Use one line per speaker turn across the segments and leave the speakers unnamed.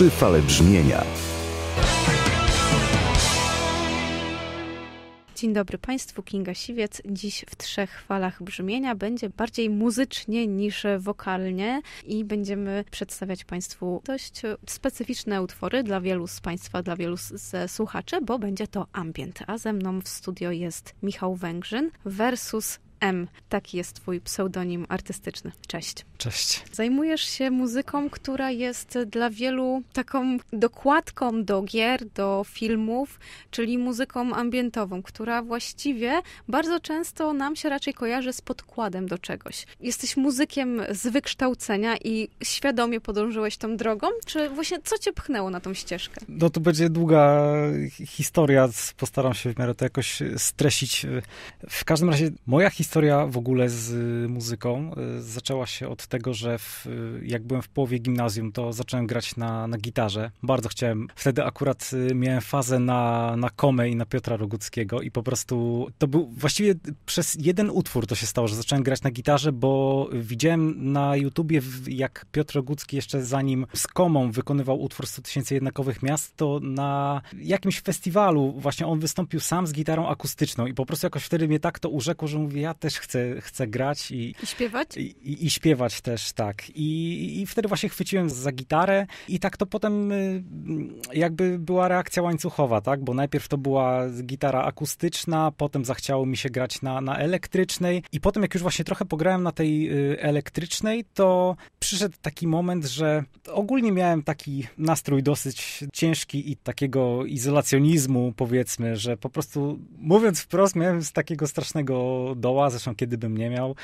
trzy fale brzmienia.
Dzień dobry Państwu, Kinga Siwiec. Dziś w trzech falach brzmienia będzie bardziej muzycznie niż wokalnie i będziemy przedstawiać Państwu dość specyficzne utwory dla wielu z Państwa, dla wielu z słuchaczy, bo będzie to ambient. A ze mną w studio jest Michał Węgrzyn versus M. Taki jest twój pseudonim artystyczny. Cześć. Cześć. Zajmujesz się muzyką, która jest dla wielu taką dokładką do gier, do filmów, czyli muzyką ambientową, która właściwie bardzo często nam się raczej kojarzy z podkładem do czegoś. Jesteś muzykiem z wykształcenia i świadomie podążyłeś tą drogą, czy właśnie co cię pchnęło na tą ścieżkę?
No to będzie długa historia, postaram się w miarę to jakoś stresić. W każdym razie moja historia historia w ogóle z y, muzyką y, zaczęła się od tego, że w, y, jak byłem w połowie gimnazjum, to zacząłem grać na, na gitarze. Bardzo chciałem. Wtedy akurat miałem fazę na, na Komę i na Piotra Roguckiego i po prostu to był właściwie przez jeden utwór to się stało, że zacząłem grać na gitarze, bo widziałem na YouTubie, jak Piotr Rogucki jeszcze zanim z Komą wykonywał utwór 100 tysięcy jednakowych miast, to na jakimś festiwalu właśnie on wystąpił sam z gitarą akustyczną i po prostu jakoś wtedy mnie tak to urzekło, że mówię, ja też chcę, chcę grać i, I śpiewać? I, i, I, śpiewać też, tak. I, I wtedy właśnie chwyciłem za gitarę i tak to potem y, jakby była reakcja łańcuchowa, tak? Bo najpierw to była gitara akustyczna, potem zachciało mi się grać na, na elektrycznej i potem jak już właśnie trochę pograłem na tej y, elektrycznej, to przyszedł taki moment, że ogólnie miałem taki nastrój dosyć ciężki i takiego izolacjonizmu powiedzmy, że po prostu mówiąc wprost miałem z takiego strasznego doła, zresztą kiedy bym nie miał,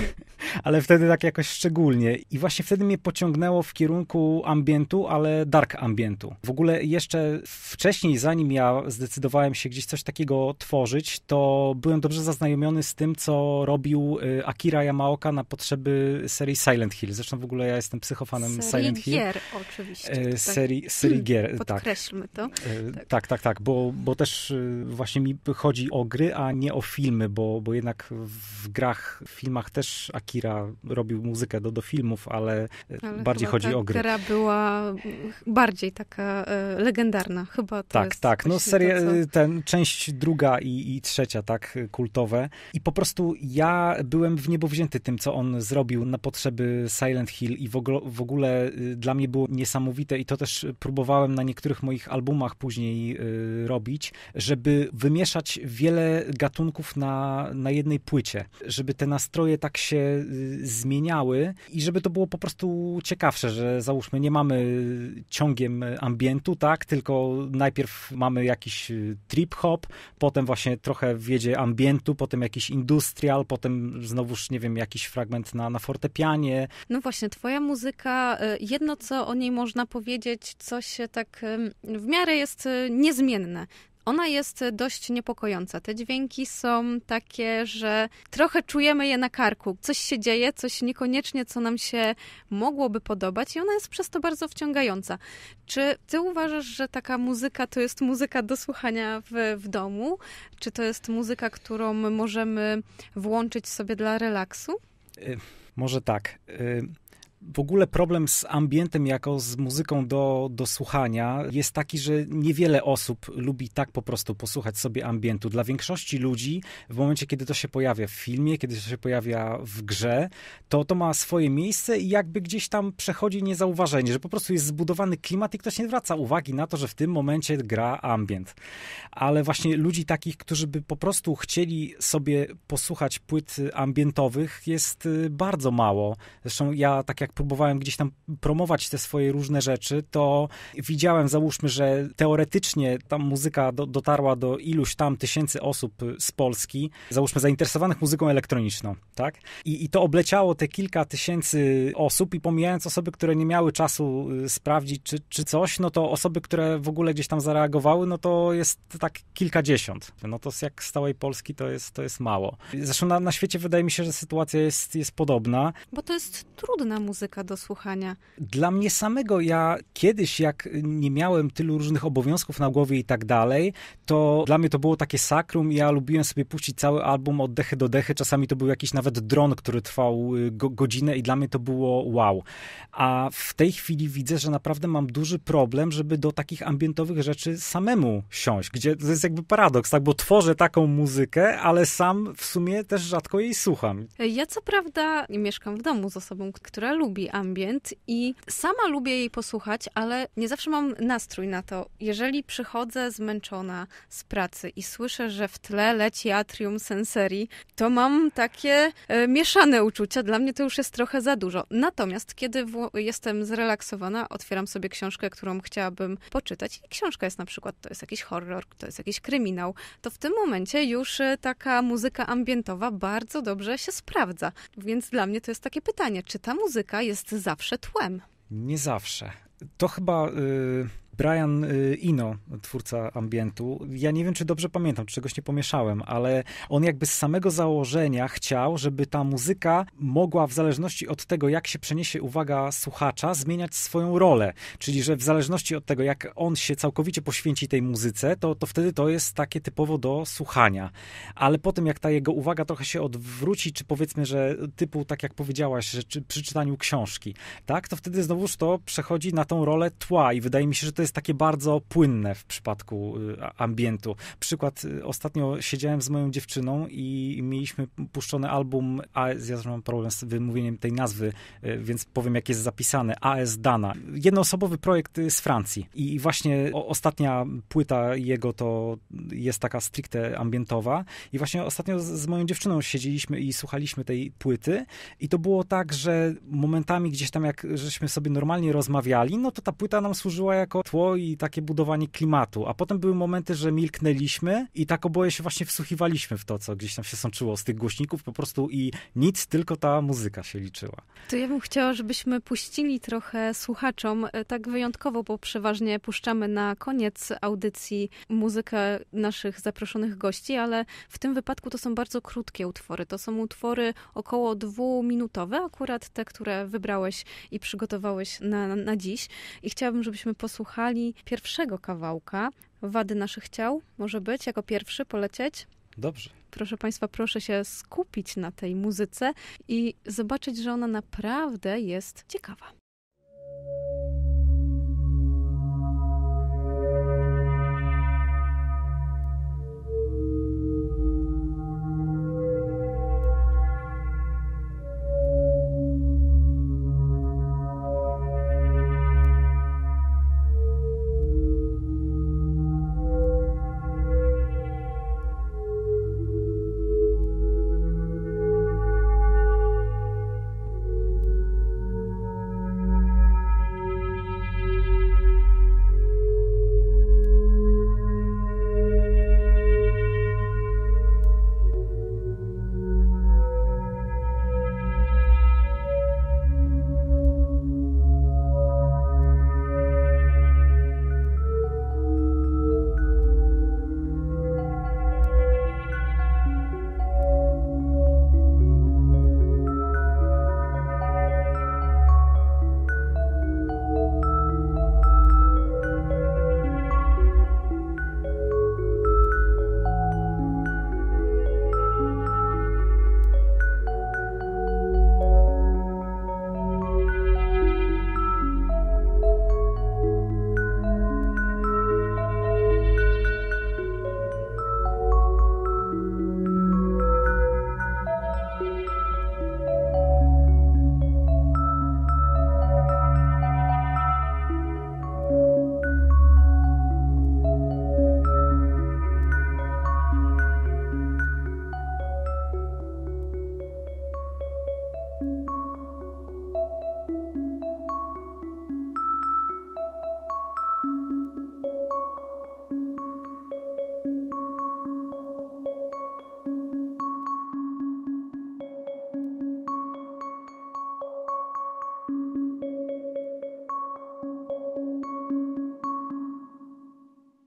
ale wtedy tak jakoś szczególnie. I właśnie wtedy mnie pociągnęło w kierunku ambientu, ale dark ambientu. W ogóle jeszcze wcześniej, zanim ja zdecydowałem się gdzieś coś takiego tworzyć, to byłem dobrze zaznajomiony z tym, co robił y, Akira Yamaoka na potrzeby serii Silent Hill. Zresztą w ogóle ja jestem psychofanem serii Silent Hill. Gier,
oczywiście. Y,
serii, gier, tak.
Podkreślmy tak. to.
Y, tak. tak, tak, tak, bo, bo też właśnie mi chodzi o gry, a nie o filmy, bo, bo jednak w grach, w filmach też Akira robił muzykę do, do filmów, ale, e, ale bardziej chodzi ta o gry. Akira
była bardziej taka e, legendarna, chyba. tak, tak. No seria, co... E,
ten, część druga i, i trzecia, tak, kultowe. I po prostu ja byłem w niebo wzięty tym, co on zrobił na potrzeby Silent Hill i w ogóle, w ogóle dla mnie było niesamowite i to też próbowałem na niektórych moich albumach później robić, żeby wymieszać wiele gatunków na, na jednej płycie, żeby te nastroje tak się y, zmieniały i żeby to było po prostu ciekawsze, że załóżmy nie mamy ciągiem ambientu, tak, tylko najpierw mamy jakiś y, trip hop, potem właśnie trochę wiedzie ambientu, potem jakiś industrial, potem znowuż, nie wiem, jakiś fragment na, na fortepianie.
No właśnie, twoja muzyka, y, jedno co o niej można powiedzieć, co się tak w miarę jest niezmienne, ona jest dość niepokojąca. Te dźwięki są takie, że trochę czujemy je na karku. Coś się dzieje, coś niekoniecznie, co nam się mogłoby podobać, i ona jest przez to bardzo wciągająca. Czy ty uważasz, że taka muzyka to jest muzyka do słuchania w, w domu? Czy to jest muzyka, którą możemy włączyć sobie dla relaksu?
Y, może tak. Y, w ogóle problem z ambientem jako z muzyką do, do słuchania jest taki, że niewiele osób lubi tak po prostu posłuchać sobie ambientu. Dla większości ludzi w momencie, kiedy to się pojawia w filmie, kiedy to się pojawia w grze, to to ma swoje miejsce i jakby gdzieś tam przechodzi niezauważenie, że po prostu jest zbudowany klimat i ktoś nie zwraca uwagi na to, że w tym momencie gra ambient. Ale właśnie ludzi takich, którzy by po prostu chcieli sobie posłuchać płyt ambientowych jest y, bardzo mało. Zresztą ja, tak jak jak próbowałem gdzieś tam promować te swoje różne rzeczy, to widziałem, załóżmy, że teoretycznie ta muzyka do, dotarła do iluś tam tysięcy osób z Polski, załóżmy zainteresowanych muzyką elektroniczną, tak? I, i to obleciało te kilka tysięcy osób i pomijając osoby, które nie miały czasu y, sprawdzić czy, czy coś, no to osoby, które w ogóle gdzieś tam zareagowały, no to jest tak kilkadziesiąt. No to jak z całej Polski to jest, to jest mało. Zresztą na, na świecie wydaje mi się, że sytuacja jest, jest podobna.
Bo to jest trudna muzyka muzyka do słuchania?
Dla mnie samego, ja kiedyś, jak nie miałem tylu różnych obowiązków na głowie i tak dalej, to dla mnie to było takie sakrum. Ja lubiłem sobie puścić cały album od dechy do dechy. Czasami to był jakiś nawet dron, który trwał y, go, godzinę, i dla mnie to było wow. A w tej chwili widzę, że naprawdę mam duży problem, żeby do takich ambientowych rzeczy samemu siąść, gdzie to jest jakby paradoks, tak? Bo tworzę taką muzykę, ale sam w sumie też rzadko jej słucham.
Ja co prawda mieszkam w domu z osobą, która lubi lubi ambient i sama lubię jej posłuchać, ale nie zawsze mam nastrój na to. Jeżeli przychodzę zmęczona z pracy i słyszę, że w tle leci atrium senserii, to mam takie e, mieszane uczucia. Dla mnie to już jest trochę za dużo. Natomiast kiedy jestem zrelaksowana, otwieram sobie książkę, którą chciałabym poczytać. I książka jest na przykład, to jest jakiś horror, to jest jakiś kryminał. To w tym momencie już e, taka muzyka ambientowa bardzo dobrze się sprawdza. Więc dla mnie to jest takie pytanie, czy ta muzyka jest zawsze tłem.
Nie zawsze. To chyba. Yy Brian y, Ino, twórca ambientu, ja nie wiem, czy dobrze pamiętam, czy czegoś nie pomieszałem, ale on jakby z samego założenia chciał, żeby ta muzyka mogła w zależności od tego, jak się przeniesie uwaga słuchacza, zmieniać swoją rolę. Czyli, że w zależności od tego, jak on się całkowicie poświęci tej muzyce, to, to wtedy to jest takie typowo do słuchania. Ale po tym, jak ta jego uwaga trochę się odwróci, czy powiedzmy, że typu, tak jak powiedziałaś, że przy czytaniu książki, tak, to wtedy znowuż to przechodzi na tą rolę tła i wydaje mi się, że to jest jest takie bardzo płynne w przypadku y, ambientu. Przykład, y, ostatnio siedziałem z moją dziewczyną i mieliśmy puszczony album, a ja mam problem z wymówieniem tej nazwy, y, więc powiem jak jest zapisane, AS Dana. Jednoosobowy projekt z Francji i właśnie ostatnia płyta jego to jest taka stricte ambientowa i właśnie ostatnio z moją dziewczyną siedzieliśmy i słuchaliśmy tej płyty i to było tak, że momentami gdzieś tam jak żeśmy sobie normalnie rozmawiali, no to ta płyta nam służyła jako tło i takie budowanie klimatu. A potem były momenty, że milknęliśmy i tak oboje się właśnie wsłuchiwaliśmy w to, co gdzieś tam się sączyło z tych głośników po prostu i nic, tylko ta muzyka się liczyła.
To ja bym chciała, żebyśmy puścili trochę słuchaczom, e, tak wyjątkowo, bo przeważnie puszczamy na koniec audycji muzykę naszych zaproszonych gości, ale w tym wypadku to są bardzo krótkie utwory. To są utwory około dwuminutowe, akurat te, które wybrałeś i przygotowałeś na, na dziś. I chciałabym, żebyśmy posłuchali słuchali pierwszego kawałka. Wady naszych ciał może być jako pierwszy polecieć? Dobrze. Proszę Państwa, proszę się skupić na tej muzyce i zobaczyć, że ona naprawdę jest ciekawa.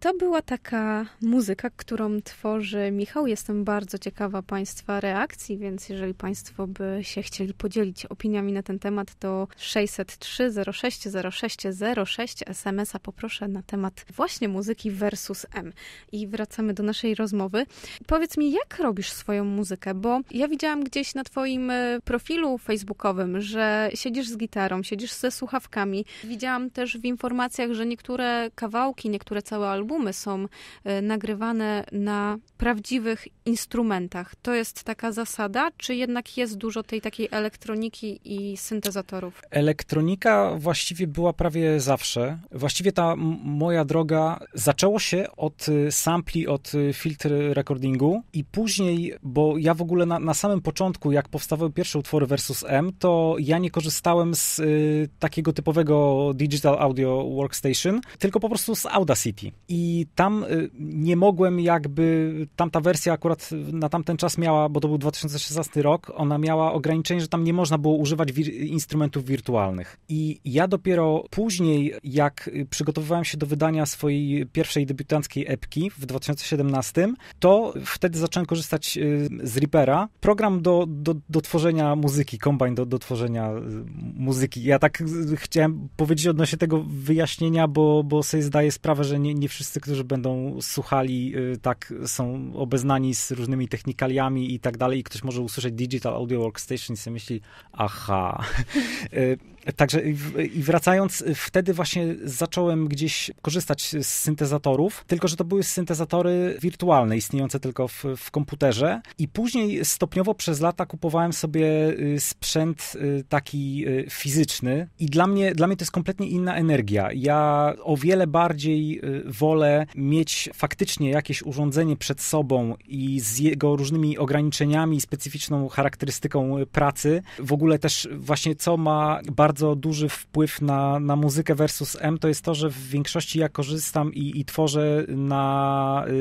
to była taka muzyka, którą tworzy Michał. Jestem bardzo ciekawa Państwa reakcji, więc jeżeli Państwo by się chcieli podzielić opiniami na ten temat, to 603 06 06 06 SMS-a poproszę na temat właśnie muzyki versus M. I wracamy do naszej rozmowy. Powiedz mi, jak robisz swoją muzykę? Bo ja widziałam gdzieś na Twoim e, profilu facebookowym, że siedzisz z gitarą, siedzisz ze słuchawkami. Widziałam też w informacjach, że niektóre kawałki, niektóre całe albumy są e, nagrywane na prawdziwych instrumentach. To jest taka zasada, czy jednak jest dużo tej takiej elektroniki i syntezatorów?
Elektronika właściwie była prawie zawsze. Właściwie ta moja droga zaczęło się od e, sampli, od filtr recordingu i później, bo ja w ogóle na, na samym początku, jak powstawały pierwsze utwory versus M, to ja nie korzystałem z y, takiego typowego Digital Audio Workstation, tylko po prostu z Audacity. I tam y, nie mogłem jakby, tamta wersja akurat na tamten czas miała, bo to był 2016 rok, ona miała ograniczenie, że tam nie można było używać wir instrumentów wirtualnych. I ja dopiero później, jak y, przygotowywałem się do wydania swojej pierwszej debiutanckiej epki w 2017, to wtedy zacząłem korzystać y, z Reapera. Program do, do, do tworzenia muzyki, kombajn do, do tworzenia y, muzyki. Ja tak y, chciałem powiedzieć odnośnie tego wyjaśnienia, bo, bo sobie zdaję sprawę, że nie, nie wszyscy, którzy będą słuchali, tak są obeznani z różnymi technikaliami i tak dalej i ktoś może usłyszeć Digital Audio Workstation i sobie myśli, aha. Także i wracając, wtedy właśnie zacząłem gdzieś korzystać z syntezatorów, tylko że to były syntezatory wirtualne, istniejące tylko tylko w, w komputerze. I później stopniowo przez lata kupowałem sobie y, sprzęt y, taki y, fizyczny i dla mnie, dla mnie to jest kompletnie inna energia. Ja o wiele bardziej wolę mieć faktycznie jakieś urządzenie przed sobą i z jego różnymi ograniczeniami, specyficzną charakterystyką pracy. W ogóle też właśnie co ma bardzo duży wpływ na, na muzykę versus M, to jest to, że w większości ja korzystam i, i tworzę na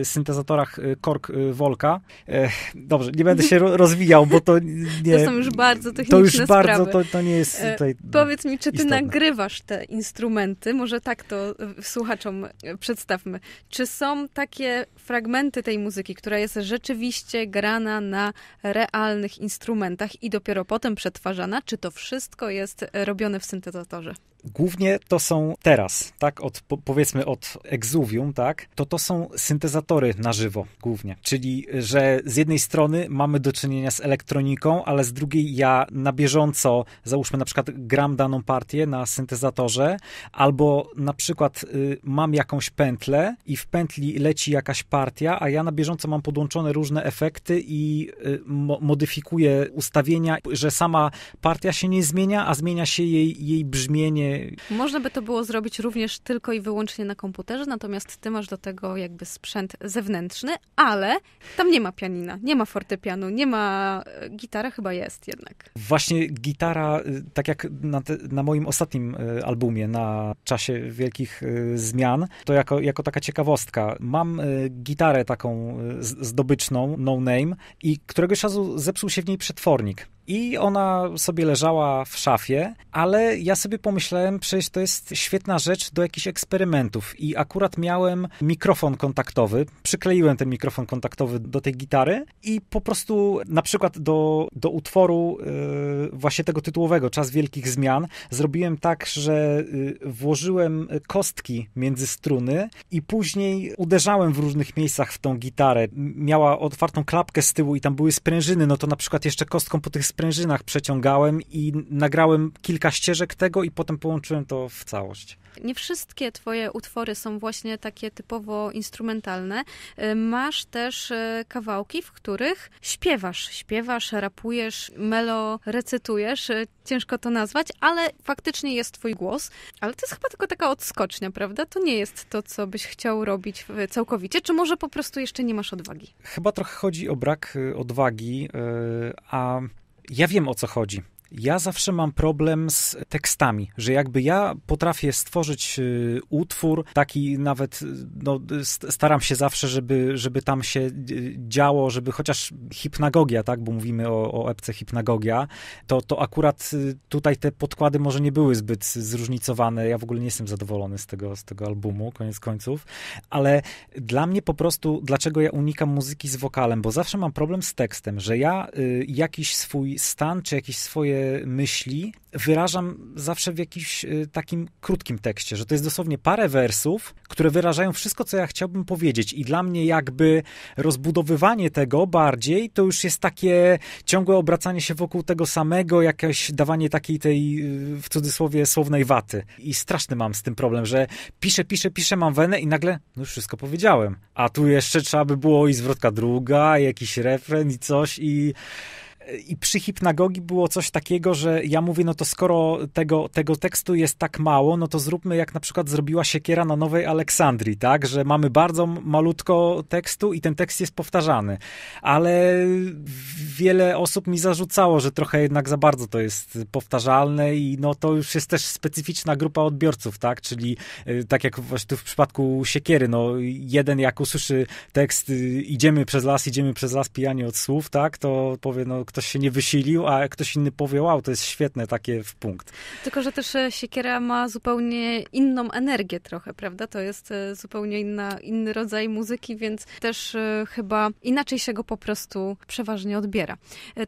syntezatorach kork Y, Wolka. E, dobrze, nie będę się rozwijał, bo to nie... To są już bardzo techniczne To już bardzo, to, to nie jest e, tutaj Powiedz mi, czy ty istotne.
nagrywasz te instrumenty? Może tak to e, słuchaczom przedstawmy. Czy są takie fragmenty tej muzyki, która jest rzeczywiście grana na realnych instrumentach i dopiero potem przetwarzana? Czy to wszystko jest robione w syntezatorze?
głównie to są teraz, tak, od, powiedzmy od Exuvium, tak, to to są syntezatory na żywo głównie, czyli że z jednej strony mamy do czynienia z elektroniką, ale z drugiej ja na bieżąco, załóżmy na przykład gram daną partię na syntezatorze, albo na przykład y, mam jakąś pętlę i w pętli leci jakaś partia, a ja na bieżąco mam podłączone różne efekty i y, mo modyfikuję ustawienia, że sama partia się nie zmienia, a zmienia się jej, jej brzmienie
można by to było zrobić również tylko i wyłącznie na komputerze, natomiast ty masz do tego jakby sprzęt zewnętrzny, ale tam nie ma pianina, nie ma fortepianu, nie ma e, gitara chyba jest jednak.
Właśnie gitara, e, tak jak na, te, na moim ostatnim e, albumie, na czasie wielkich zmian, to jako, jako taka ciekawostka. Mam gitarę taką zdobyczną, no name, i któregoś czasu zepsuł się w niej przetwornik. I ona sobie leżała w szafie, ale ja sobie pomyślałem, pomyślałem, przecież to jest świetna rzecz do jakichś eksperymentów. I akurat miałem mikrofon kontaktowy, przykleiłem ten mikrofon kontaktowy do tej gitary i po prostu na przykład do, do utworu yy, właśnie tego tytułowego, Czas Wielkich Zmian, zrobiłem tak, że yy, włożyłem kostki między struny i później uderzałem w różnych miejscach w tą gitarę. Miała otwartą klapkę z tyłu i tam były sprężyny, no to na przykład jeszcze kostką po tych sprężynach przeciągałem i nagrałem kilka ścieżek tego i potem po łączyłem to w całość.
Nie wszystkie twoje utwory są właśnie takie typowo instrumentalne. E, masz też e, kawałki, w których śpiewasz, śpiewasz, rapujesz, melo recytujesz, e, ciężko to nazwać, ale faktycznie jest twój głos. Ale to jest chyba tylko taka odskocznia, prawda? To nie jest to, co byś chciał robić całkowicie, czy może po prostu jeszcze nie masz odwagi?
Chyba trochę chodzi o brak y, odwagi, y, a ja wiem o co chodzi. Ja zawsze mam problem z tekstami, że jakby ja potrafię stworzyć y, utwór, taki nawet, y, no, staram się zawsze, żeby, żeby tam się y, działo, żeby chociaż hipnagogia, tak, bo mówimy o, o epce hipnagogia, to, to akurat tutaj te podkłady może nie były zbyt zróżnicowane. Ja w ogóle nie jestem zadowolony z tego, z tego albumu, koniec końców, ale dla mnie po prostu, dlaczego ja unikam muzyki z wokalem, bo zawsze mam problem z tekstem, że ja y, jakiś swój stan, czy jakieś swoje myśli wyrażam zawsze w jakimś y, takim krótkim tekście, że to jest dosłownie parę wersów, które wyrażają wszystko, co ja chciałbym powiedzieć. I dla mnie jakby rozbudowywanie tego bardziej to już jest takie ciągłe obracanie się wokół tego samego, jakieś dawanie takiej tej y, w cudzysłowie słownej waty. I straszny mam z tym problem, że piszę, piszę, piszę, mam wenę i nagle no już wszystko powiedziałem. A tu jeszcze trzeba by było i zwrotka druga, jakiś refren i coś i i przy hipnagogii było coś takiego, że ja mówię, no to skoro tego, tego tekstu jest tak mało, no to zróbmy jak na przykład zrobiła siekiera na Nowej Aleksandrii, tak? Że mamy bardzo malutko tekstu i ten tekst jest powtarzany. Ale wiele osób mi zarzucało, że trochę jednak za bardzo to jest powtarzalne i no to już jest też specyficzna grupa odbiorców, tak? Czyli y, tak jak właśnie tu w przypadku siekiery, no jeden jak usłyszy tekst y, idziemy przez las, idziemy przez las pijani od słów, tak? To powie, no ktoś się nie wysilił, a ktoś inny powie, wow, to jest świetne, takie w punkt.
Tylko, że też e, siekiera ma zupełnie inną energię trochę, prawda? To jest e, zupełnie inna, inny rodzaj muzyki, więc też e, chyba inaczej się go po prostu przeważnie odbiera.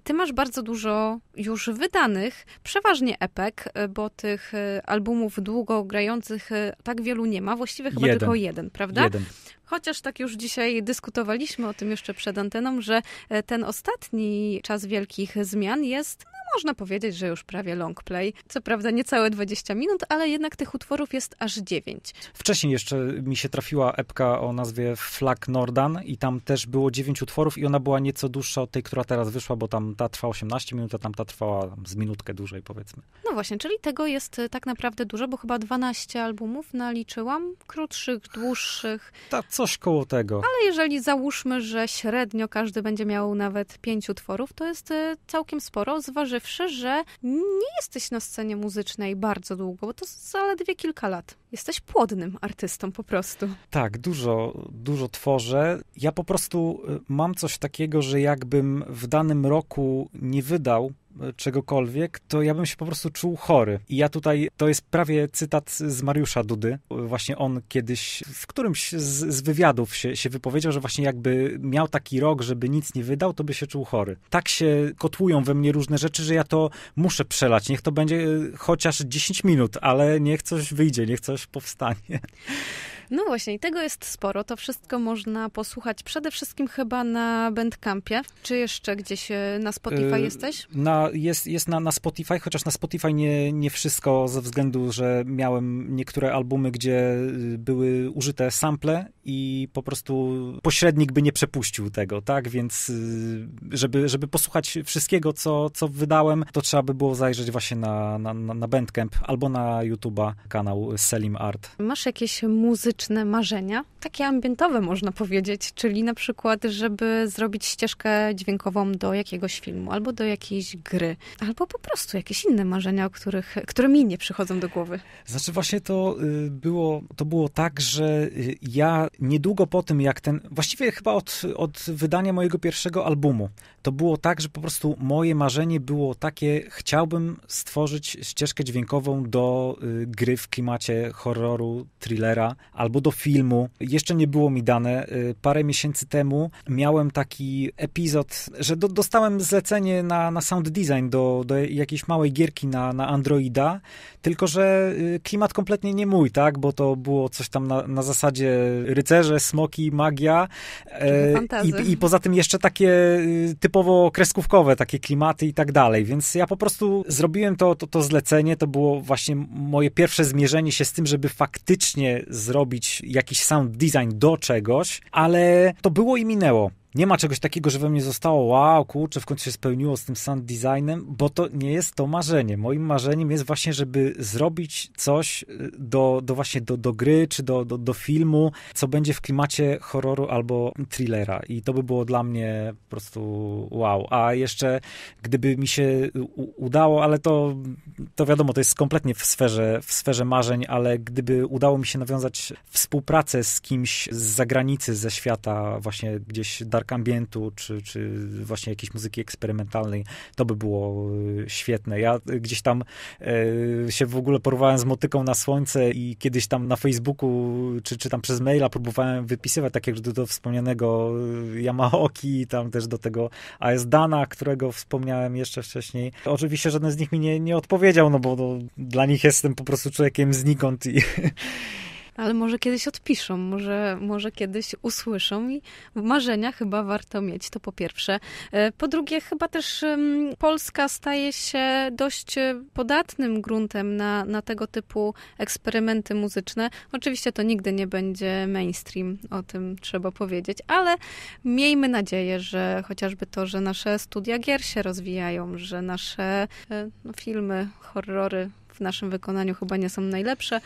Ty masz bardzo dużo już wydanych, przeważnie epek, bo tych albumów długo grających tak wielu nie ma, właściwie chyba jeden. tylko jeden, prawda? Jeden. Chociaż tak już dzisiaj dyskutowaliśmy o tym jeszcze przed anteną, że e, ten ostatni czas wielkich zmian jest no, można powiedzieć, że już prawie long play. Co prawda niecałe 20 minut, ale jednak tych utworów jest aż 9.
Wcześniej jeszcze mi się trafiła epka o nazwie Flag Nordan i tam też było 9 utworów i ona była nieco dłuższa od tej, która teraz wyszła, bo tam ta trwała 18 minut, a tam ta trwała z minutkę dłużej powiedzmy.
No właśnie, czyli tego jest e, tak naprawdę dużo, bo chyba 12 albumów naliczyłam, krótszych, dłuższych.
Ta coś koło tego. Ale
jeżeli załóżmy, że średnio każdy będzie miał nawet 5 utworów, to jest e, całkiem sporo, zważywszy Pierwsze, że nie jesteś na scenie muzycznej bardzo długo, bo to zaledwie kilka lat. Jesteś płodnym artystą po prostu.
Tak, dużo, dużo tworzę. Ja po prostu y, mam coś takiego, że jakbym w danym roku nie wydał czegokolwiek, to ja bym się po prostu czuł chory. I ja tutaj, to jest prawie cytat z Mariusza Dudy. Właśnie on kiedyś w którymś z, z wywiadów się, się wypowiedział, że właśnie jakby miał taki rok, żeby nic nie wydał, to by się czuł chory. Tak się kotłują we mnie różne rzeczy, że ja to muszę przelać. Niech to będzie e, chociaż 10 minut, ale niech coś wyjdzie, niech coś powstanie.
No właśnie, i tego jest sporo. To wszystko można posłuchać przede wszystkim chyba na Bandcampie. Czy jeszcze gdzieś e, na Spotify yy, jesteś?
Na, jest jest na, na Spotify, chociaż na Spotify nie, nie wszystko, ze względu, że miałem niektóre albumy, gdzie e, były użyte sample i po prostu pośrednik by nie przepuścił tego, tak? Więc żeby, żeby posłuchać wszystkiego, co, co wydałem, to trzeba by było zajrzeć właśnie na, na, na Bandcamp albo na YouTube'a kanał Selim Art.
Masz jakieś muzyki artystyczne marzenia, takie ambientowe można powiedzieć, czyli na przykład, żeby zrobić ścieżkę dźwiękową do jakiegoś filmu, albo do jakiejś gry, albo po prostu jakieś inne marzenia, o których, które mi nie przychodzą do głowy.
Znaczy właśnie to y, było, to było tak, że y, ja niedługo po tym, jak ten, właściwie chyba od, od wydania mojego pierwszego albumu, to było tak, że po prostu moje marzenie było takie, chciałbym stworzyć ścieżkę dźwiękową do y, gry w klimacie horroru, thrillera, albo do filmu. Jeszcze nie było mi dane. Y, parę miesięcy temu miałem taki epizod, że do, dostałem zlecenie na, na sound design do, do jakiejś małej gierki na, na Androida, tylko że y, klimat kompletnie nie mój, tak? Bo to było coś tam na, na zasadzie rycerze, smoki, magia. E, i, I poza tym jeszcze takie y, typowo kreskówkowe, takie klimaty i tak dalej. Więc ja po prostu zrobiłem to, to, to zlecenie. To było właśnie moje pierwsze zmierzenie się z tym, żeby faktycznie zrobić zrobić jakiś sound design do czegoś, ale to było i minęło nie ma czegoś takiego, że we mnie zostało, wow, kurczę, w końcu się spełniło z tym sound designem, bo to nie jest to marzenie. Moim marzeniem jest właśnie, żeby zrobić coś y, do, do właśnie do, do gry, czy do, do, do filmu, co będzie w klimacie horroru albo thrillera i to by było dla mnie po prostu wow. A jeszcze, gdyby mi się u, udało, ale to, to wiadomo, to jest kompletnie w sferze, w sferze marzeń, ale gdyby udało mi się nawiązać współpracę z kimś z zagranicy, ze świata właśnie gdzieś dark dark ambientu, czy, czy właśnie jakiejś muzyki eksperymentalnej, to by było y, świetne. Ja y, gdzieś tam y, się w ogóle porwałem z motyką na słońce i kiedyś tam na Facebooku, czy, czy tam przez maila próbowałem wypisywać, tak jak do, do wspomnianego Yamaoki, tam też do tego AS Dana, którego wspomniałem jeszcze wcześniej. Oczywiście żaden z nich mi nie, nie odpowiedział, no bo no, dla nich jestem po prostu człowiekiem znikąd i
ale może kiedyś odpiszą, może, może kiedyś usłyszą i marzenia chyba warto mieć, to po pierwsze. E, po drugie, chyba też Polska staje się dość e, podatnym gruntem na, na tego typu eksperymenty muzyczne. Oczywiście to nigdy nie będzie mainstream, o tym trzeba powiedzieć, ale miejmy nadzieję, że chociażby to, że nasze studia gier się rozwijają, że nasze e, no, filmy, horrory w naszym wykonaniu chyba nie są najlepsze,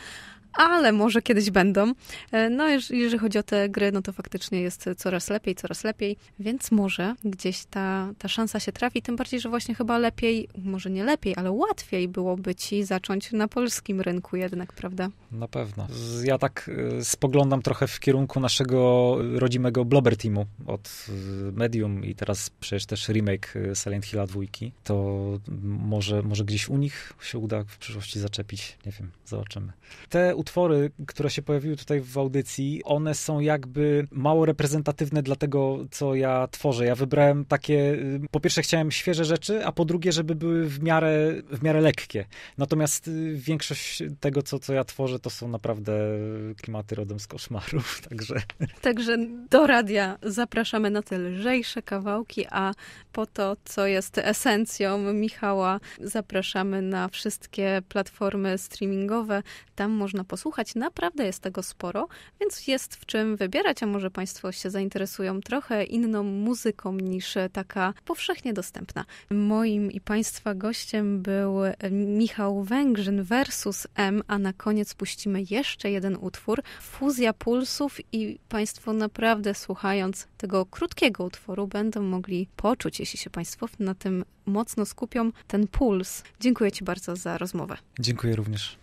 ale może kiedyś będą. E, no, jeżeli chodzi o te gry, no to faktycznie jest coraz lepiej, coraz lepiej, więc może gdzieś ta, ta szansa się trafi, tym bardziej, że właśnie chyba lepiej, może nie lepiej, ale łatwiej byłoby ci zacząć na polskim rynku jednak, prawda?
na pewno. Ja tak y, spoglądam trochę w kierunku naszego rodzimego Blobber Teamu od y, Medium i teraz przecież też remake y, Silent Hilla 2. To może, może gdzieś u nich się uda w przyszłości zaczepić. Nie wiem, zobaczymy. Te utwory, które się pojawiły tutaj w audycji, one są jakby mało reprezentatywne dla tego, co ja tworzę. Ja wybrałem takie, po pierwsze chciałem świeże rzeczy, a po drugie, żeby były w miarę, w miarę lekkie. Natomiast większość tego, co, co ja tworzę, że to są naprawdę klimaty rodem z koszmarów, także...
Także do radia zapraszamy na te lżejsze kawałki, a po to, co jest esencją Michała, zapraszamy na wszystkie platformy streamingowe. Tam można posłuchać, naprawdę jest tego sporo, więc jest w czym wybierać, a może Państwo się zainteresują trochę inną muzyką niż taka powszechnie dostępna. Moim i Państwa gościem był Michał Węgrzyn versus M, a na koniec później puścimy jeszcze jeden utwór, Fuzja Pulsów i Państwo naprawdę słuchając tego krótkiego utworu będą mogli poczuć, jeśli się Państwo na tym mocno skupią, ten puls. Dziękuję Ci bardzo za rozmowę.
Dziękuję również.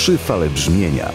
trzy fale brzmienia.